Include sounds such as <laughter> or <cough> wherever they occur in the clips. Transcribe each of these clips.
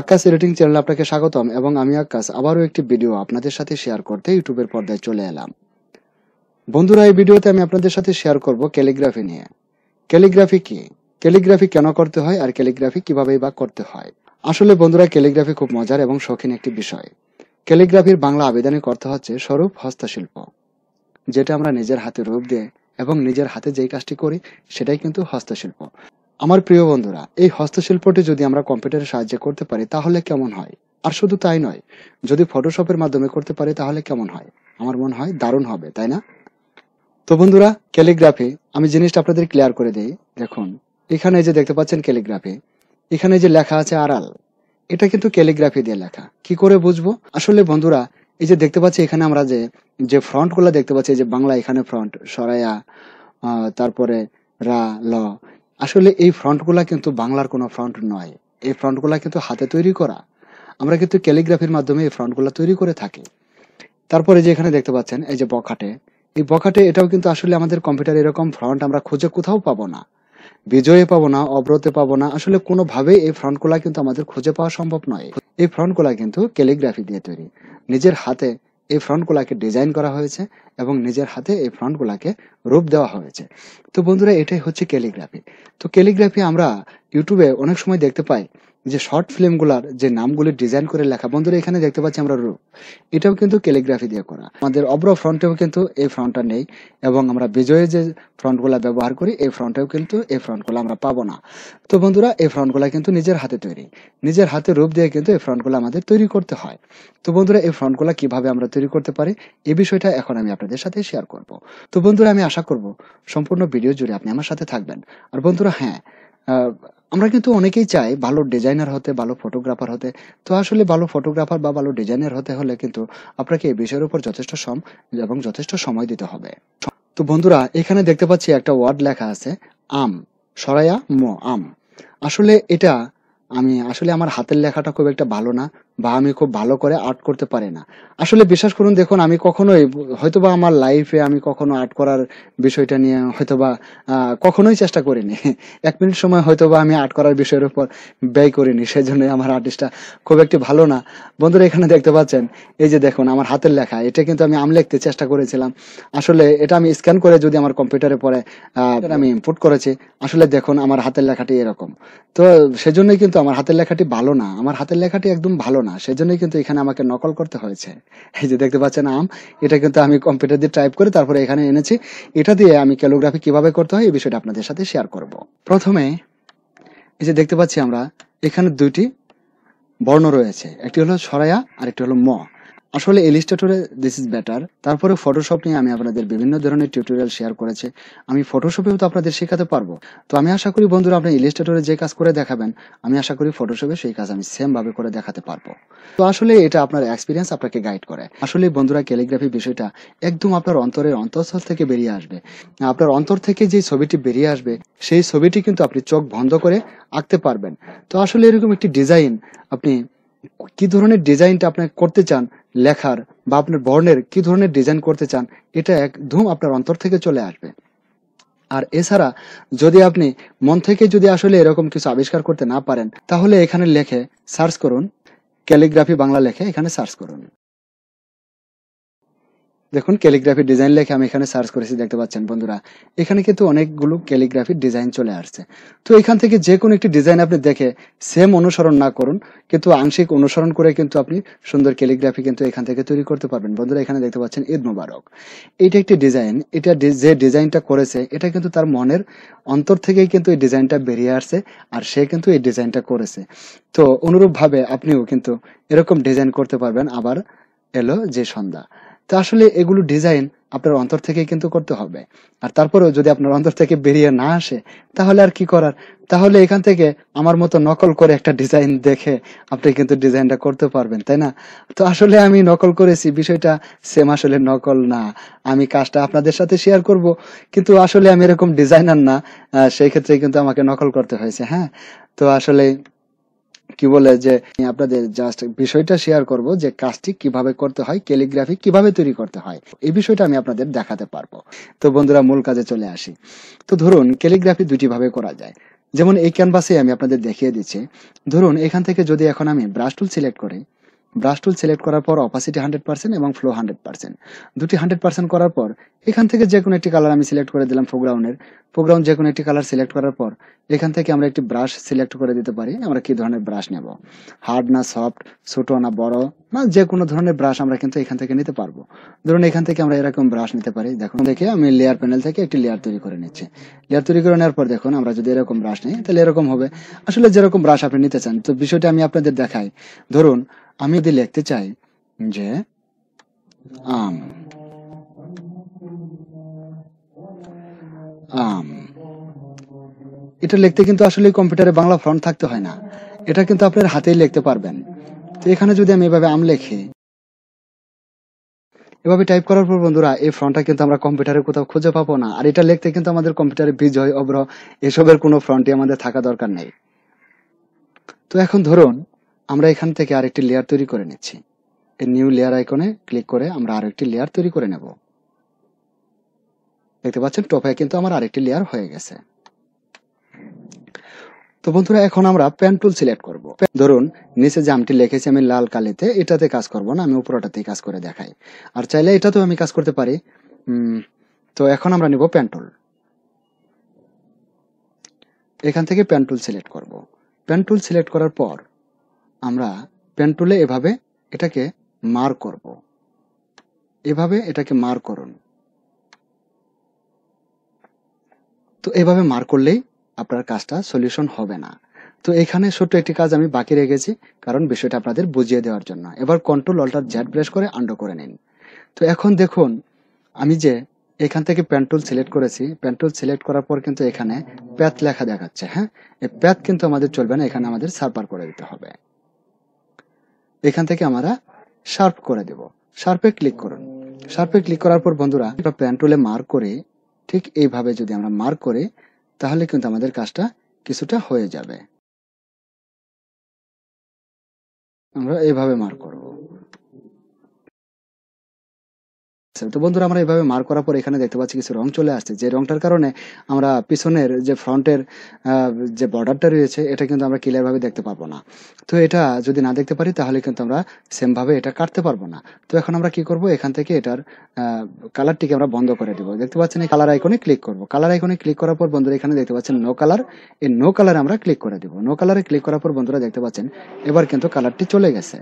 আকাশ rating চ্যানেলে আপনাকে স্বাগতম এবং আমি আকাশ আবারও একটি ভিডিও আপনাদের সাথে শেয়ার করতে ইউটিউবের পর্দায় চলে এলাম বন্ধুরা এই ভিডিওতে আমি আপনাদের সাথে শেয়ার করব ক্যালিগ্রাফি নিয়ে ক্যালিগ্রাফি কি ক্যালিগ্রাফি কেন করতে হয় আর ক্যালিগ্রাফি কিভাবে বা করতে হয় আসলে বন্ধুরা ক্যালিগ্রাফি খুব মজার এবং শৌখিন একটি বিষয় ক্যালিগ্রাফির বাংলা আবেদনিক অর্থ হচ্ছে স্বরূপ হস্তশিল্প যেটা আমরা নিজের হাতে রূপ দিয়ে এবং নিজের হাতে যেই কাজটি করি সেটাই কিন্তু হস্তশিল্প আমার প্রিয় বন্ধুরা এই হস্তশিল্পটি যদি আমরা কম্পিউটারের সাহায্যে করতে পারি তাহলে কেমন হয় আর শুধু তাই নয় যদি ফটোশপের মাধ্যমে করতে পারি তাহলে কেমন হয় আমার মনে হয় দারুণ হবে তাই না তো বন্ধুরা ক্যালিগ্রাফি আমি জিনিসটা আপনাদের ক্লিয়ার করে দিই দেখুন এখানে যে দেখতে পাচ্ছেন ক্যালিগ্রাফি এখানে যে লেখা আছে আড়াল এটা কিন্তু ক্যালিগ্রাফি দিয়ে লেখা কি করে বুঝবো আসলে বন্ধুরা এই যে দেখতে পাচ্ছি এখানে আমরা যে যে ফ্রন্ট গুলা দেখতে পাচ্ছি যে বাংলা এখানে ফ্রন্ট সরাইয়া তারপরে রা ল আসলে এই ফ্রন্টগুলা কিন্তু বাংলার কোনো ফ্রন্ট নয় এই ফ্রন্টগুলা কিন্তু হাতে তৈরি করা আমরা কিন্তু ক্যালিগ্রাফির মাধ্যমে এই ফ্রন্টগুলা তৈরি করে থাকি তারপরে যে এখানে দেখতে পাচ্ছেন এই যে বখাটে এই বখাটে এটাও কিন্তু আসলে আমাদের কম্পিউটার এরকম ফ্রন্ট আমরা খুঁজে কোথাও পাবো না বিজয়ে পাবো না অব্রতে পাবো না আসলে কোনোভাবেই এই ফ্রন্টগুলা কিন্তু আমাদের খুঁজে পাওয়া সম্ভব নয় এই ফ্রন্টগুলা কিন্তু ক্যালিগ্রাফি দিয়ে তৈরি নিজের হাতে এই ফ্রন্টগুলাকে ডিজাইন করা হয়েছে এবং নিজের হাতে এই ফ্রন্টগুলাকে রূপ দেওয়া হয়েছে তো বন্ধুরা এটাই হচ্ছে ক্যালিগ্রাফি তো ক্যালিগ্রাফি আমরা ইউটিউবে অনেক সময় দেখতে পাই যে শর্ট ফিল্ম গুলার যে নামগুলি ডিজাইন করে লেখা বন্ধুরা এখানে দেখতে পাচ্ছি আমরা রূপ এটাও কিন্তু ক্যালিগ্রাফি দিয়ে করা আমাদের অব্র ফ্রন্টেও কিন্তু এই ফ্রন্টটা নেই এবং আমরা বিজয়ের যে ফ্রন্ট গুলা ব্যবহার করি এই ফ্রন্টেও কিন্তু এই ফ্রন্ট ফ্রন্টগুলো আমরা পাবো না তো বন্ধুরা এই ফ্রন্ট গুলা কিন্তু নিজের হাতে তৈরি নিজের হাতে রূপ দিয়ে কিন্তু এই ফ্রন্ট ফ্রন্টগুলো আমাদের তৈরি করতে হয় তো বন্ধুরা এই ফ্রন্ট গুলা কিভাবে আমরা তৈরি করতে পারি এই বিষয়টা এখন আমি আপনাদের সাথে শেয়ার করব তো বন্ধুরা আমি আশা করব সম্পূর্ণ ভিডিও জুড়ে আপনি আমার সাথে থাকবেন আর বন্ধুরা হ্যাঁ আমরা কিন্তু অনেকেই চাই ভালো ডিজাইনার হতে ভালো ফটোগ্রাফার হতে তো আসলে ভালো ফটোগ্রাফার বা ভালো ডিজাইনার হতে হলে কিন্তু আপনাকে এই বিষয়ের উপর যথেষ্ট সম এবং যথেষ্ট সময় দিতে হবে তো বন্ধুরা এখানে দেখতে পাচ্ছি একটা ওয়ার্ড লেখা আছে আম সরাইয়া ম আম আসলে এটা আমি আসলে আমার হাতের লেখাটা খুব একটা ভালো না বা আমি খুব ভালো করে আর্ট করতে পারি না আসলে বিশ্বাস করুন দেখুন আমি কখনোই হয়তোবা আমার লাইফে আমি কখনো আর্ট করার বিষয়টা নিয়ে হয়তোবা কখনোই চেষ্টা করিনি <laughs> এক মিনিট সময় হয়তোবা আমি আর্ট করার বিষয়ের উপর ব্যয় করিনি সেই জন্যই আমার আর্টিস্টটা খুব একটি ভালো না বন্ধুরা এখানে দেখতে পাচ্ছেন এই যে দেখুন আমার হাতের লেখা এটা কিন্তু আমি আমলেখতে চেষ্টা করেছিলাম আসলে এটা আমি স্ক্যান করে যদি আমার কম্পিউটারে পরে আমি ইনপুট করেছি আসলে দেখুন আমার হাতের লেখাটি এরকম তো সেজন্যই কিন্তু আমার হাতের লেখাটি ভালো না আমার হাতের লেখাটি একদম ভালো না সেজন্যই কিন্তু এখানে আমাকে নকল করতে হয়েছে এই যে দেখতে পাচ্ছেন আম এটা কিন্তু আমি কম্পিউটার দিয়ে টাইপ করে তারপরে এখানে এনেছি এটা দিয়ে আমি ক্যালোগ্রাফি কিভাবে করতে হয় এই বিষয়টা আপনাদের সাথে শেয়ার করব প্রথমে এই যে দেখতে পাচ্ছি আমরা এখানে দুইটি বর্ণ রয়েছে একটি হলো সরায়া আর একটি হলো ম আসলে এলিস্টেটরে দিস ইজ বেটার তারপরে ফটোশপ নিয়ে আমি আপনাদের বিভিন্ন ধরনের টিউটোরিয়াল শেয়ার করেছি আমি ফটোশপেও তো আপনাদের শেখাতে পারবো তো আমি আশা করি বন্ধুরা আপনি এলিস্টেটরে যে কাজ করে দেখাবেন আমি আশা করি ফটোশপে সেই কাজ আমি সেম ভাবে করে দেখাতে পারবো তো আসলে এটা আপনার এক্সপিরিয়েন্স আপনাকে গাইড করে আসলে বন্ধুরা ক্যালিগ্রাফি বিষয়টা একদম আপনার অন্তরের অন্তঃস্থল থেকে বেরিয়ে আসবে আপনার অন্তর থেকে যে ছবিটি বেরিয়ে আসবে সেই ছবিটি কিন্তু আপনি চোখ বন্ধ করে আঁকতে পারবেন তো আসলে এরকম একটি ডিজাইন আপনি কি ধরনের ডিজাইনটা আপনি করতে চান লেখার বা আপনার বর্ণের কি ধরনের ডিজাইন করতে চান এটা এক ধুম আপনার অন্তর থেকে চলে আসবে আর এছাড়া যদি আপনি মন থেকে যদি আসলে এরকম কিছু আবিষ্কার করতে না পারেন তাহলে এখানে লেখে সার্চ করুন ক্যালিগ্রাফি বাংলা লেখে এখানে সার্চ করুন দেখুন ক্যালিগ্রাফির ডিজাইন লেখে আমি এখানে সার্চ করেছি দেখতে পাচ্ছেন বন্ধুরা এখানে কিন্তু অনেকগুলো ক্যালিগ্রাফির ডিজাইন চলে আসছে তো এখান থেকে যে কোনো একটি ডিজাইন আপনি দেখে সেম অনুসরণ না করুন কিন্তু আংশিক অনুসরণ করে কিন্তু আপনি সুন্দর ক্যালিগ্রাফি কিন্তু এখান থেকে তৈরি করতে পারবেন বন্ধুরা এখানে দেখতে পাচ্ছেন ঈদ মুবারক এটা একটি ডিজাইন এটা যে ডিজাইনটা করেছে এটা কিন্তু তার মনের অন্তর থেকেই কিন্তু এই ডিজাইনটা বেরিয়ে আসছে আর সে কিন্তু এই ডিজাইনটা করেছে তো অনুরূপভাবে আপনিও কিন্তু এরকম ডিজাইন করতে পারবেন আবার এলো যে সন্ধ্যা তো আসলে এগুলো ডিজাইন আপনার অন্তর থেকে কিন্তু করতে হবে আর তারপরেও যদি আপনার অন্তর থেকে বেরিয়ে না আসে তাহলে আর কি করার তাহলে এখান থেকে আমার মতো নকল করে একটা ডিজাইন দেখে আপনি কিন্তু ডিজাইনটা করতে পারবেন তাই না তো আসলে আমি নকল করেছি বিষয়টা সেম আসলে নকল না আমি কাজটা আপনাদের সাথে শেয়ার করব কিন্তু আসলে আমি এরকম ডিজাইনার না সেই ক্ষেত্রে কিন্তু আমাকে নকল করতে হয়েছে হ্যাঁ তো আসলে কি বলে যে আপনাদের জাস্ট বিষয়টা শেয়ার করব যে কাজটি কিভাবে করতে হয় ক্যালিগ্রাফি কিভাবে তৈরি করতে হয় এই বিষয়টা আমি আপনাদের দেখাতে পারবো তো বন্ধুরা মূল কাজে চলে আসি তো ধরুন ক্যালিগ্রাফি দুটি ভাবে করা যায় যেমন এই ক্যানভাসে আমি আপনাদের দেখিয়ে দিচ্ছি ধরুন এখান থেকে যদি এখন আমি ব্রাশ টুল সিলেক্ট করি ব্রাশ টুল সিলেক্ট করার পর অপাসিটি হান্ড্রেড পার্সেন্ট এবং ফ্লো হান্ড্রেড পার্সেন্ট দুটি হান্ড্রেড পার্সেন্ট করার পর এখান থেকে যে কোনো একটি কালার আমি সিলেক্ট করে দিলাম ফোগ্রাউন্ডের ফোগ্রাউন্ড যে কোনো একটি কালার সিলেক্ট করার পর এখান থেকে আমরা একটি ব্রাশ সিলেক্ট করে দিতে পারি আমরা কি ধরনের ব্রাশ নেব হার্ড না সফট ছোট না বড় না যে কোনো ধরনের ব্রাশ আমরা কিন্তু এখান থেকে নিতে পারবো ধরুন এখান থেকে আমরা এরকম ব্রাশ নিতে পারি দেখুন দেখে আমি লেয়ার প্যানেল থেকে একটি লেয়ার তৈরি করে নিচ্ছি লেয়ার তৈরি করে নেওয়ার পর দেখুন আমরা যদি এরকম ব্রাশ নিই তাহলে এরকম হবে আসলে যেরকম ব্রাশ আপনি নিতে চান তো বিষয়টা আমি আপনাদের দেখাই ধরুন আমি যদি লিখতে চাই যে আম আম এটা লিখতে কিন্তু আসলে কম্পিউটারে বাংলা ফ্রন্ট থাকতে হয় না এটা কিন্তু আপনার হাতেই লিখতে পারবেন তো এখানে যদি আমি এভাবে আম লেখি এভাবে টাইপ করার পর বন্ধুরা এই ফ্রন্টটা কিন্তু আমরা কম্পিউটারে কোথাও খুঁজে পাবো না আর এটা লিখতে কিন্তু আমাদের কম্পিউটারে বিজয় অব্র এসবের কোনো ফ্রন্টই আমাদের থাকা দরকার নেই তো এখন ধরুন আমরা এখান থেকে আরেকটি লেয়ার তৈরি করে নিচ্ছি এই নিউ লেয়ার আইকনে ক্লিক করে আমরা আরো একটি লেয়ার তৈরি করে নেব দেখতে পাচ্ছেন টপে কিন্তু আমার আরেকটি লেয়ার হয়ে গেছে তো বন্ধুরা এখন আমরা প্যান টুল সিলেক্ট করব ধরুন নিচে যে আমটি লিখেছি আমি লাল কালিতে এটাতে কাজ করব না আমি উপরটাতেই কাজ করে দেখাই আর চাইলে এটাতেও আমি কাজ করতে পারি তো এখন আমরা নিব প্যান টুল এখান থেকে প্যান টুল সিলেক্ট করব প্যান টুল সিলেক্ট করার পর আমরা পেন টুলে এভাবে এটাকে মার করব এভাবে এটাকে মার করুন তো এভাবে মার করলেই আপনার কাজটা সলিউশন হবে না তো এখানে ছোট্ট একটি কাজ আমি বাকি রেখেছি কারণ বিষয়টা আপনাদের বুঝিয়ে দেওয়ার জন্য এবার কন্ট্রোল অল্টার জ্যাট প্রেস করে আন্ডো করে নিন তো এখন দেখুন আমি যে এখান থেকে প্যান্টুল সিলেক্ট করেছি প্যান্টুল সিলেক্ট করার পর কিন্তু এখানে প্যাথ লেখা দেখাচ্ছে হ্যাঁ এই প্যাথ কিন্তু আমাদের চলবে না এখানে আমাদের সার্ভার করে দিতে হবে এখান থেকে আমরা শার্প করে দেব শার্পে ক্লিক করুন শার্পে ক্লিক করার পর বন্ধুরা একটা প্যান টুলে মার্ক করে ঠিক এইভাবে যদি আমরা মার্ক করে তাহলে কিন্তু আমাদের কাজটা কিছুটা হয়ে যাবে আমরা এইভাবে মার্ক করব তো বন্ধুরা আমরা এভাবে মার করার পর এখানে দেখতে পাচ্ছি কিছু রং চলে আসছে যে রংটার কারণে আমরা পিছনের যে ফ্রন্টের যে বর্ডারটা রয়েছে এটা কিন্তু আমরা ক্লিয়ারভাবে দেখতে পারবো না তো এটা যদি না দেখতে পারি তাহলে কিন্তু আমরা সেমভাবে এটা কাটতে পারবো না তো এখন আমরা কি করব এখান থেকে এটার কালারটিকে আমরা বন্ধ করে দেবো দেখতে পাচ্ছেন এই কালার আইকনে ক্লিক করবো কালার আইকনে ক্লিক করার পর বন্ধুরা এখানে দেখতে পাচ্ছেন নো কালার এই নো কালার আমরা ক্লিক করে দেবো নো কালারে ক্লিক করার পর বন্ধুরা দেখতে পাচ্ছেন এবার কিন্তু কালারটি চলে গেছে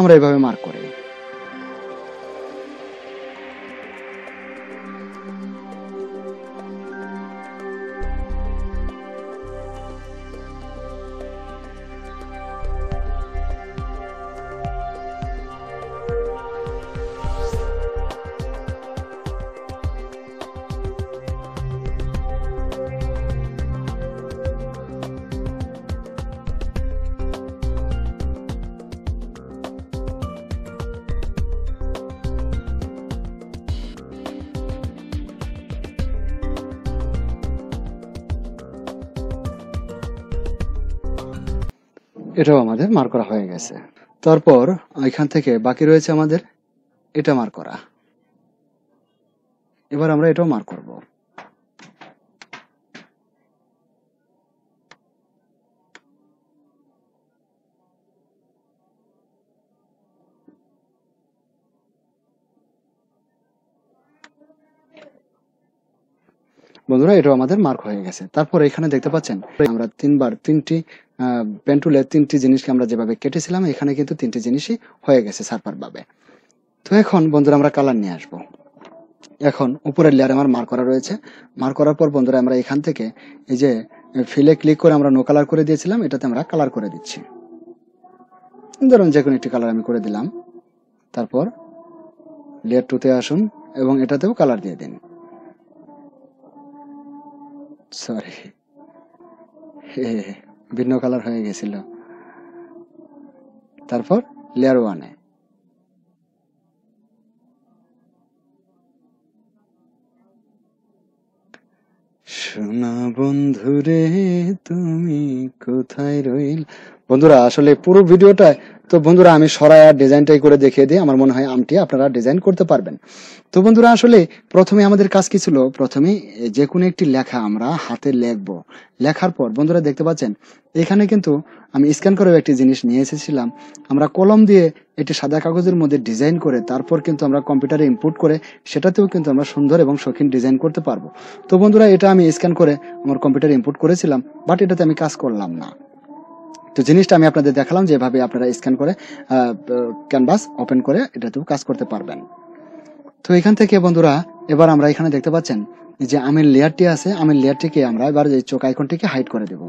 আমরা এভাবে মার্ক করি এটাও আমাদের মার করা হয়ে গেছে তারপর এখান থেকে বাকি রয়েছে আমাদের এটা মার করা এবার আমরা এটাও মার করব বন্ধুরা এটাও আমাদের মার্ক হয়ে গেছে তারপর এখানে দেখতে পাচ্ছেন আমরা তিনবার তিনটি পেন্টুলে তিনটি জিনিসকে আমরা যেভাবে কেটেছিলাম এখানে কিন্তু তিনটি জিনিসই হয়ে গেছে ভাবে তো এখন বন্ধুরা আমরা কালার নিয়ে আসবো এখন উপরের লেয়ারে আমার মার্ক করা রয়েছে মার্ক করার পর বন্ধুরা আমরা এখান থেকে এই যে ফিলে ক্লিক করে আমরা নো কালার করে দিয়েছিলাম এটাতে আমরা কালার করে দিচ্ছি ধরুন যে কোনো একটি কালার আমি করে দিলাম তারপর লেয়ার টুতে আসুন এবং এটাতেও কালার দিয়ে দিন সরি ভিন্ন কালার হয়ে গেছিল তারপর লেয়ার ওয়ানে সোনা বন্ধুরে তুমি কোথায় রইল বন্ধুরা আসলে পুরো ভিডিওটা তো বন্ধুরা আমি সরায়া ডিজাইনটাই করে দেখিয়ে দিই আমার মনে হয় আমটি আপনারা ডিজাইন করতে পারবেন তো বন্ধুরা আসলে প্রথমে আমাদের কাজ কি ছিল প্রথমে যে কোনো একটি লেখা আমরা হাতে লেখব লেখার পর বন্ধুরা দেখতে পাচ্ছেন এখানে কিন্তু আমি স্ক্যান করেও একটি জিনিস নিয়ে এসেছিলাম আমরা কলম দিয়ে এটি সাদা কাগজের মধ্যে ডিজাইন করে তারপর কিন্তু আমরা কম্পিউটারে ইম্পোর্ট করে সেটাতেও কিন্তু আমরা সুন্দর এবং শৌখিন ডিজাইন করতে পারবো তো বন্ধুরা এটা আমি স্ক্যান করে আমার কম্পিউটারে ইম্পোর্ট করেছিলাম বাট এটাতে আমি কাজ করলাম না তো জিনিসটা আমি আপনাদের দেখালাম যে এভাবে আপনারা স্ক্যান করে ক্যানভাস ওপেন করে এটাতেও কাজ করতে পারবেন তো এখান থেকে বন্ধুরা এবার আমরা এখানে দেখতে পাচ্ছেন যে আমের লেয়ারটি আছে আমের লেয়ারটিকে আমরা এবার এই চোখ আইকনটিকে হাইড করে দেব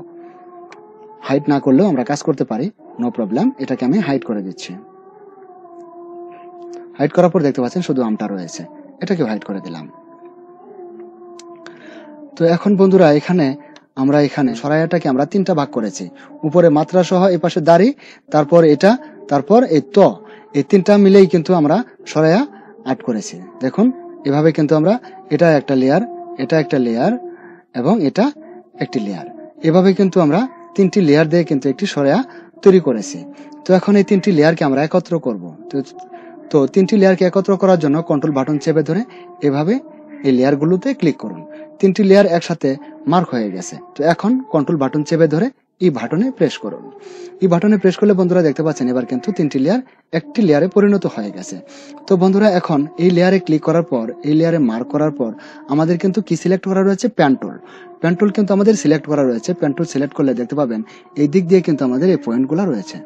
হাইড না করলেও আমরা কাজ করতে পারি নো প্রবলেম এটাকে আমি হাইড করে দিচ্ছি হাইড করার পর দেখতে পাচ্ছেন শুধু আমটা রয়েছে এটাকে হাইড করে দিলাম তো এখন বন্ধুরা এখানে আমরা এখানে সরাইয়াটাকে আমরা তিনটা ভাগ করেছি উপরে মাত্রা সহ এপাশে দাড়ি তারপর এটা তারপর এই ত এই তিনটা মিলেই কিন্তু আমরা সরাইয়া আট করেছি দেখুন এভাবে কিন্তু আমরা এটা একটা লেয়ার এটা একটা লেয়ার এবং এটা একটি লেয়ার এভাবে কিন্তু আমরা তিনটি লেয়ার দিয়ে কিন্তু একটি সরাইয়া তৈরি করেছি তো এখন এই তিনটি লেয়ারকে আমরা একত্র করব তো তিনটি লেয়ারকে একত্র করার জন্য কন্ট্রোল বাটন চেপে ধরে এভাবে এই লেয়ারগুলোতে ক্লিক করুন তিনটি লেয়ার একসাথে মার্ক হয়ে গেছে তো এখন কন্ট্রোল বাটন চেপে ধরে এই বাটনে প্রেস করুন এই বাটনে প্রেস করলে বন্ধুরা দেখতে পাচ্ছেন এবার কিন্তু তিনটি লেয়ার একটি লেয়ারে পরিণত হয়ে গেছে তো বন্ধুরা এখন এই লেয়ারে ক্লিক করার পর এই লেয়ারে মার্ক করার পর আমাদের কিন্তু কি সিলেক্ট করা রয়েছে প্যান্টোল প্যান্টোল কিন্তু আমাদের সিলেক্ট করা রয়েছে প্যান্টোল সিলেক্ট করলে দেখতে পাবেন এই দিক দিয়ে কিন্তু আমাদের এই পয়েন্টগুলো রয়েছে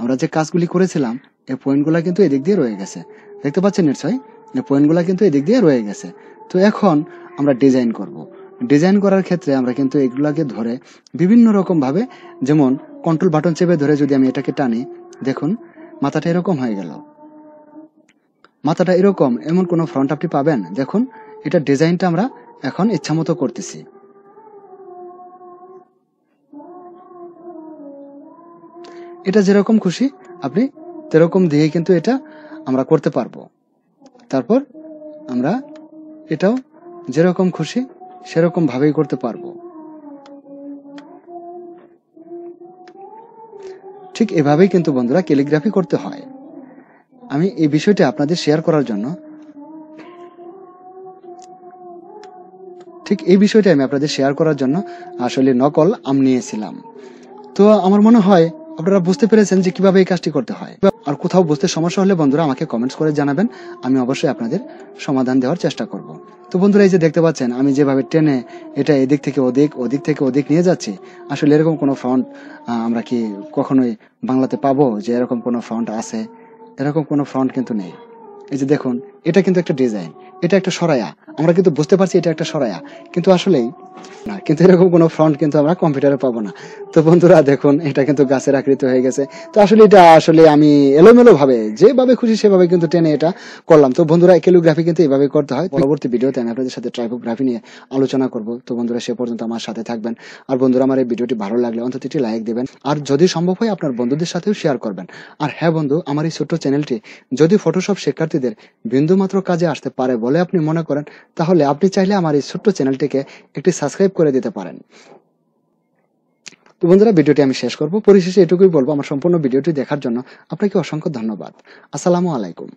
আমরা যে কাজগুলি করেছিলাম এই পয়েন্টগুলো কিন্তু এদিক দিয়ে রয়ে গেছে দেখতে পাচ্ছেন নিশ্চয়ই পয়েন্টগুলো কিন্তু এদিক দিয়ে রয়ে গেছে তো এখন আমরা ডিজাইন করব ডিজাইন করার ক্ষেত্রে আমরা কিন্তু এগুলাকে ধরে বিভিন্ন রকমভাবে যেমন কন্ট্রোল বাটন চেপে ধরে যদি আমি এটাকে টানি দেখুন মাথাটা এরকম হয়ে গেল মাথাটা এরকম এমন কোনো ফ্রন্ট আপটি পাবেন দেখুন এটা ডিজাইনটা আমরা এখন ইচ্ছামতো করতেছি এটা যেরকম খুশি আপনি সেরকম দিয়ে কিন্তু এটা আমরা করতে পারবো তারপর আমরা এটাও যেরকম খুশি সেরকম ভাবেই করতে পারবো ঠিক এভাবেই কিন্তু বন্ধুরা ক্যালিগ্রাফি করতে হয় আমি এই বিষয়টি আপনাদের শেয়ার করার জন্য ঠিক এই বিষয়টি আমি আপনাদের শেয়ার করার জন্য আসলে নকল আম নিয়েছিলাম তো আমার মনে হয় আপনারা বুঝতে পেরেছেন যে কিভাবে এই কাজটি করতে হয় আর কোথাও বুঝতে সমস্যা হলে বন্ধুরা আমাকে কমেন্টস করে জানাবেন আমি অবশ্যই আপনাদের সমাধান দেওয়ার চেষ্টা করব তো বন্ধুরা এই যে দেখতে পাচ্ছেন আমি যেভাবে টেনে এটা এদিক থেকে ওদিক ওদিক থেকে ওদিক নিয়ে যাচ্ছি আসলে এরকম কোনো ফ্রন্ট আমরা কি কখনোই বাংলাতে পাবো যে এরকম কোনো ফ্রন্ট আছে এরকম কোনো ফ্রন্ট কিন্তু নেই এই যে দেখুন এটা কিন্তু একটা ডিজাইন এটা একটা সরায়া আমরা কিন্তু বুঝতে পারছি এটা একটা সরায়া কিন্তু আসলেই না কিন্তু এরকম কোনো ফ্রন্ট কিন্তু আমরা কম্পিউটারে পাবো না তো বন্ধুরা দেখুন এটা কিন্তু গাছের আকৃতি হয়ে গেছে তো আসলে এটা আসলে আমি এলোমেলো ভাবে যেভাবে খুশি সেভাবে কিন্তু টেনে এটা করলাম তো বন্ধুরা ক্যালিগ্রাফি কিন্তু এভাবে করতে হয় পরবর্তী ভিডিওতে আমি আপনাদের সাথে ট্রাইপোগ্রাফি নিয়ে আলোচনা করব তো বন্ধুরা সে পর্যন্ত আমার সাথে থাকবেন আর বন্ধুরা আমার এই ভিডিওটি ভালো লাগলে অন্তত একটি লাইক দেবেন আর যদি সম্ভব হয় আপনার বন্ধুদের সাথেও শেয়ার করবেন আর হ্যাঁ বন্ধু আমার এই ছোট্ট চ্যানেলটি যদি ফটোশপ শিক্ষার্থীদের বিন্দু মাত্র কাজে আসতে পারে বলে আপনি মনে করেন তাহলে আপনি চাইলে আমার এই ছোট্ট চ্যানেলটিকে একটি সাবস্ক্রাইব করে দিতে পারেন তো বন্ধুরা ভিডিওটি আমি শেষ করব পরিশেষে এটুকুই বলবো আমার সম্পূর্ণ ভিডিওটি দেখার জন্য আপনাকে অসংখ্য ধন্যবাদ আসসালামু আলাইকুম